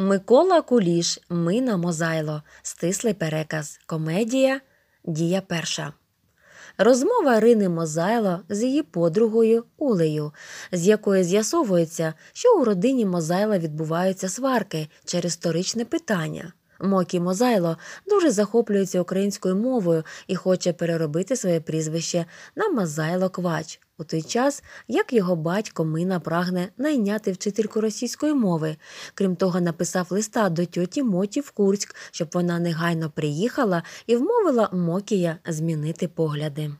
Микола Куліш, Мина Мозайло, стислий переказ, комедія Дія перша. Розмова Рини Мозайло з її подругою Улею, з якої з'ясовується, що у родині Мозайла відбуваються сварки через сторичне питання. Мокі Мозайло дуже захоплюється українською мовою і хоче переробити своє прізвище на Мазайло Квач, у той час як його батько Мина прагне найняти вчительку російської мови. Крім того, написав листа до тьоті Моті в Курськ, щоб вона негайно приїхала і вмовила Мокія змінити погляди.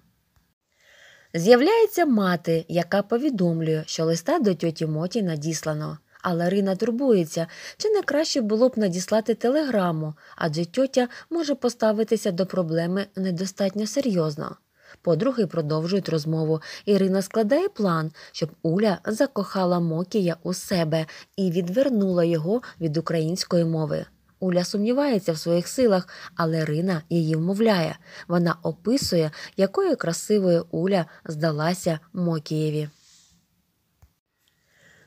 З'являється мати, яка повідомлює, що листа до тьоті Моті надіслано. Але Рина турбується, чи не краще було б надіслати телеграму, адже тьотя може поставитися до проблеми недостатньо серйозно. Подруги продовжують розмову. Ірина складає план, щоб Уля закохала Мокія у себе і відвернула його від української мови. Уля сумнівається в своїх силах, але Рина її вмовляє. Вона описує, якою красивою Уля здалася Мокієві.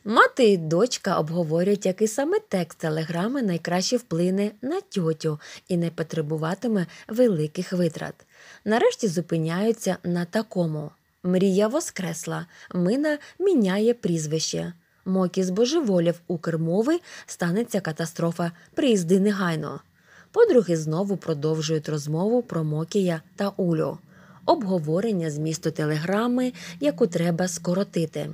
Мати і дочка обговорюють, який саме текст телеграми найкраще вплине на тьотю і не потребуватиме великих витрат. Нарешті зупиняються на такому. Мрія воскресла, мина міняє прізвище. Мокі збожеволів у кермови станеться катастрофа, приїзди негайно. Подруги знову продовжують розмову про Мокія та Улю, обговорення змісту телеграми, яку треба скоротити.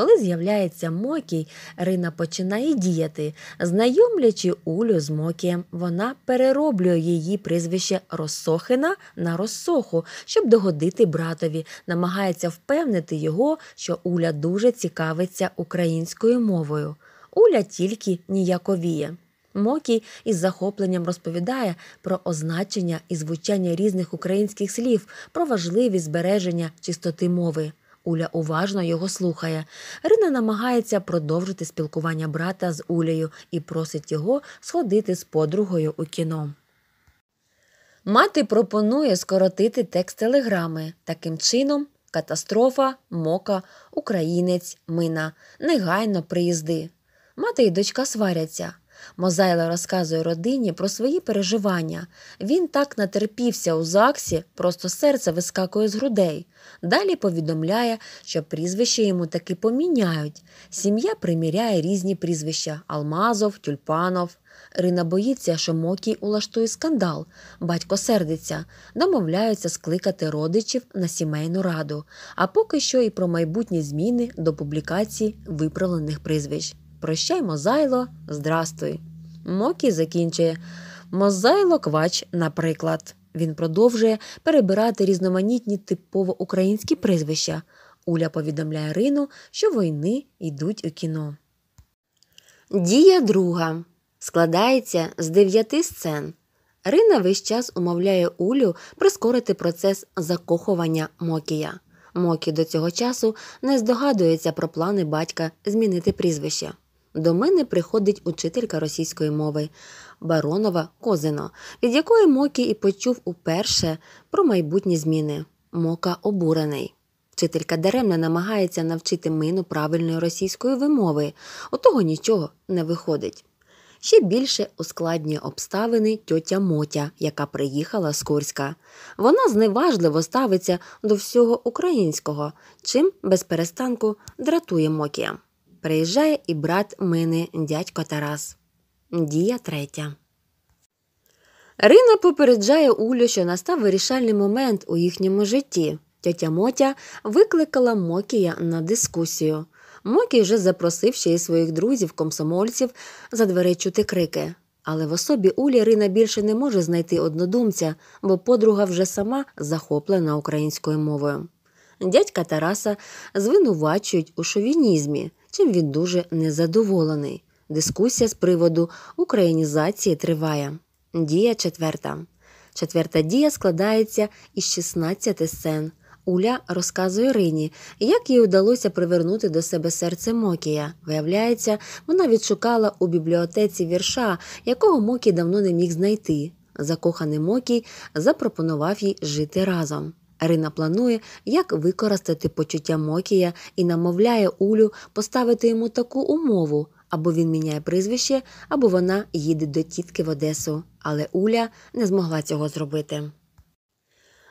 Коли з'являється Мокій, Рина починає діяти. Знайомлячи Улю з Мокієм, вона перероблює її прізвище Росохина на Росоху, щоб догодити братові, намагається впевнити його, що Уля дуже цікавиться українською мовою. Уля тільки ніяковіє. Мокій із захопленням розповідає про означення і звучання різних українських слів, про важливість збереження чистоти мови. Уля уважно його слухає. Рина намагається продовжити спілкування брата з Улею і просить його сходити з подругою у кіно. Мати пропонує скоротити текст телеграми. Таким чином, катастрофа, мока, українець, мина, негайно приїзди. Мати і дочка сваряться. Мозайло розказує родині про свої переживання. Він так натерпівся у ЗАГСі, просто серце вискакує з грудей. Далі повідомляє, що прізвище йому таки поміняють. Сім'я приміряє різні прізвища Алмазов, Тюльпанов. Рина боїться, що Мокій улаштує скандал. Батько сердиться, домовляється скликати родичів на сімейну раду, а поки що і про майбутні зміни до публікації виправлених прізвищ. Прощай, мозайло, здрастуй. Мокі закінчує. Мозайло квач, наприклад. Він продовжує перебирати різноманітні типово українські прізвища. Уля повідомляє Рину, що війни йдуть у кіно. Дія друга складається з дев'яти сцен. Рина весь час умовляє Улю прискорити процес закохування Мокія. Мокі до цього часу не здогадується про плани батька змінити прізвище. До мене приходить учителька російської мови Баронова Козино, від якої Мокі і почув уперше про майбутні зміни. Мока обурений. Вчителька даремно намагається навчити мину правильної російської вимови, у того нічого не виходить. Ще більше ускладнює обставини тьотя Мотя, яка приїхала з Курська. Вона зневажливо ставиться до всього українського, чим без перестанку дратує Мокія. Приїжджає і брат мини, дядько Тарас. Дія третя. Рина попереджає Улю, що настав вирішальний момент у їхньому житті. Тетя Мотя викликала Мокія на дискусію. Мокій вже запросив ще й своїх друзів, комсомольців, за дверей чути крики. Але в особі Улі Рина більше не може знайти однодумця, бо подруга вже сама захоплена українською мовою. Дядька Тараса звинувачують у шовінізмі чим він дуже незадоволений. Дискусія з приводу українізації триває. Дія четверта. Четверта дія складається із 16 сцен. Уля розказує Рині, як їй удалося привернути до себе серце Мокія. Виявляється, вона відшукала у бібліотеці вірша, якого Мокій давно не міг знайти. Закоханий Мокій запропонував їй жити разом. Рина планує, як використати почуття Мокія і намовляє Улю поставити йому таку умову. Або він міняє прізвище, або вона їде до тітки в Одесу, але Уля не змогла цього зробити.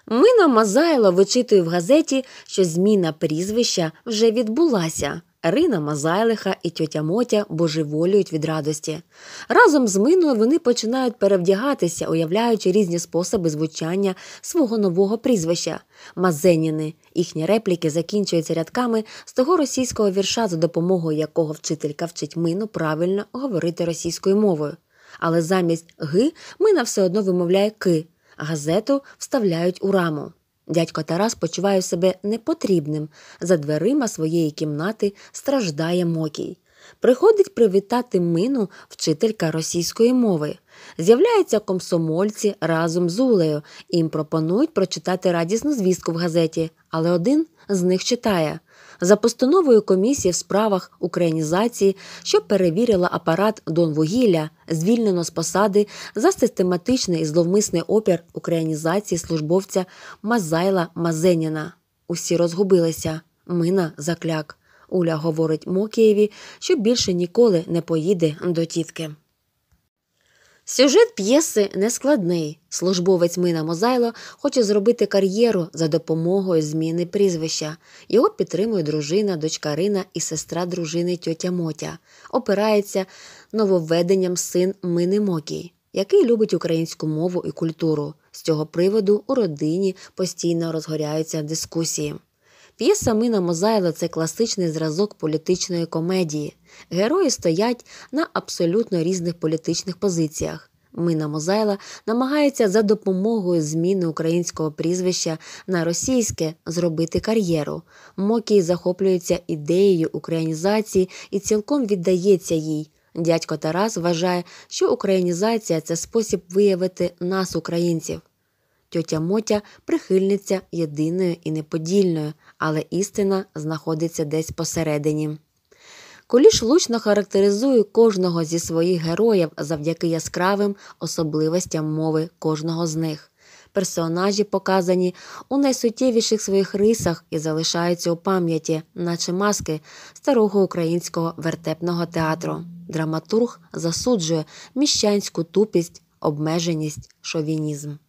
Мина Мазайло вичитує в газеті, що зміна прізвища вже відбулася. Рина Мазайлиха і тьотя Мотя божеволюють від радості. Разом з Миною вони починають перевдягатися, уявляючи різні способи звучання свого нового прізвища Мазеніни. Їхні репліки закінчуються рядками з того російського вірша, за допомогою якого вчителька вчить мину правильно говорити російською мовою. Але замість ги мина все одно вимовляє ки, газету вставляють у раму. Дядько Тарас почуває себе непотрібним. За дверима своєї кімнати страждає Мокій. Приходить привітати мину вчителька російської мови. З'являються комсомольці разом з Улею. Їм пропонують прочитати радісну звістку в газеті, але один з них читає за постановою комісії в справах українізації, що перевірила апарат Донвугілля, звільнено з посади за систематичний і зловмисний опір українізації службовця Мазайла Мазеніна. Усі розгубилися. Мина закляк. Уля говорить Мокієві, що більше ніколи не поїде до тітки. Сюжет п'єси нескладний. Службовець Мина Мозайло хоче зробити кар'єру за допомогою зміни прізвища. Його підтримує дружина, дочка Рина і сестра дружини тьотя Мотя. Опирається нововведенням син Мини Мокій, який любить українську мову і культуру. З цього приводу у родині постійно розгоряються дискусії. П'єса Мина Мозайла це класичний зразок політичної комедії. Герої стоять на абсолютно різних політичних позиціях. Мина Мозайла намагається за допомогою зміни українського прізвища на російське зробити кар'єру. Мокій захоплюється ідеєю українізації і цілком віддається їй. Дядько Тарас вважає, що українізація це спосіб виявити нас, українців тьотя Мотя прихильниця єдиною і неподільною, але істина знаходиться десь посередині. Коліш лучно характеризує кожного зі своїх героїв завдяки яскравим особливостям мови кожного з них. Персонажі показані у найсуттєвіших своїх рисах і залишаються у пам'яті, наче маски старого українського вертепного театру. Драматург засуджує міщанську тупість, обмеженість, шовінізм.